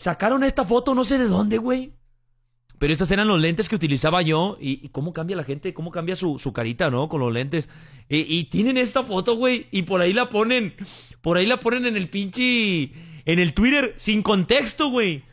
Sacaron esta foto no sé de dónde, güey. Pero estos eran los lentes que utilizaba yo. Y, cómo cambia la gente, cómo cambia su, carita, ¿no? Con los lentes. Y, y tienen esta foto, güey. Y por ahí la ponen. Por ahí la ponen en el pinche. En el Twitter. Sin contexto, güey.